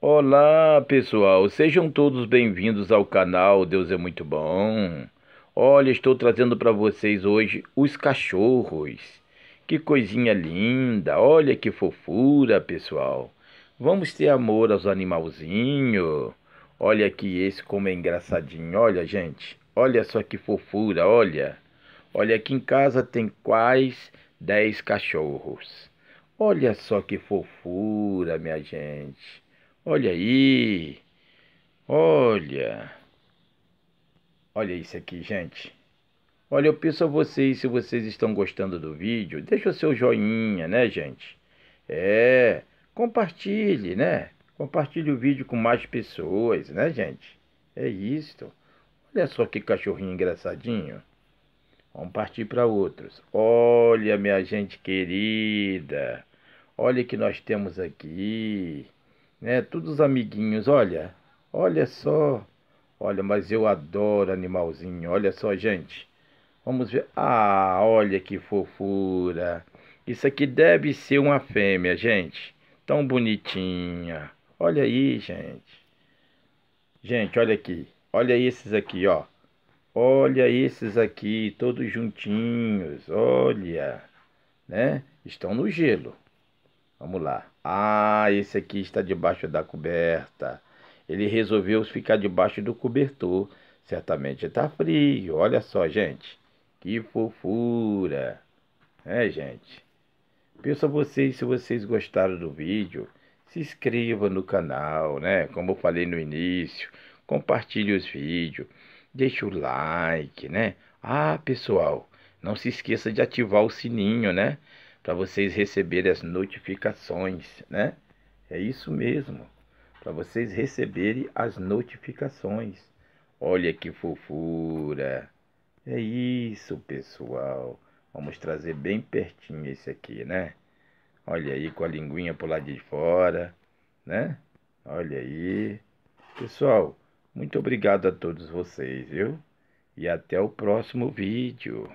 Olá, pessoal. Sejam todos bem-vindos ao canal Deus é muito bom. Olha, estou trazendo para vocês hoje os cachorros. Que coisinha linda. Olha que fofura, pessoal. Vamos ter amor aos animalzinhos. Olha aqui esse como é engraçadinho. Olha, gente. Olha só que fofura, olha. Olha, aqui em casa tem quase 10 cachorros. Olha só que fofura, minha gente. Olha aí. Olha. Olha isso aqui, gente. Olha, eu peço a vocês, se vocês estão gostando do vídeo, deixa o seu joinha, né, gente? É, compartilhe, né? Compartilhe o vídeo com mais pessoas, né, gente? É isso. Olha só que cachorrinho engraçadinho. Vamos partir para outros. Olha, minha gente querida. Olha o que nós temos aqui né? Todos os amiguinhos, olha, olha só. Olha, mas eu adoro animalzinho. Olha só, gente. Vamos ver. Ah, olha que fofura. Isso aqui deve ser uma fêmea, gente. Tão bonitinha. Olha aí, gente. Gente, olha aqui. Olha esses aqui, ó. Olha esses aqui, todos juntinhos. Olha, né? Estão no gelo. Vamos lá. Ah, esse aqui está debaixo da coberta. Ele resolveu ficar debaixo do cobertor. Certamente está frio. Olha só, gente. Que fofura. É, gente. a vocês se vocês gostaram do vídeo. Se inscreva no canal, né? Como eu falei no início. Compartilhe os vídeos. Deixe o like, né? Ah, pessoal. Não se esqueça de ativar o sininho, né? para vocês receberem as notificações, né? É isso mesmo, para vocês receberem as notificações. Olha que fofura. É isso, pessoal. Vamos trazer bem pertinho esse aqui, né? Olha aí com a linguinha por lá de fora, né? Olha aí. Pessoal, muito obrigado a todos vocês, viu? E até o próximo vídeo.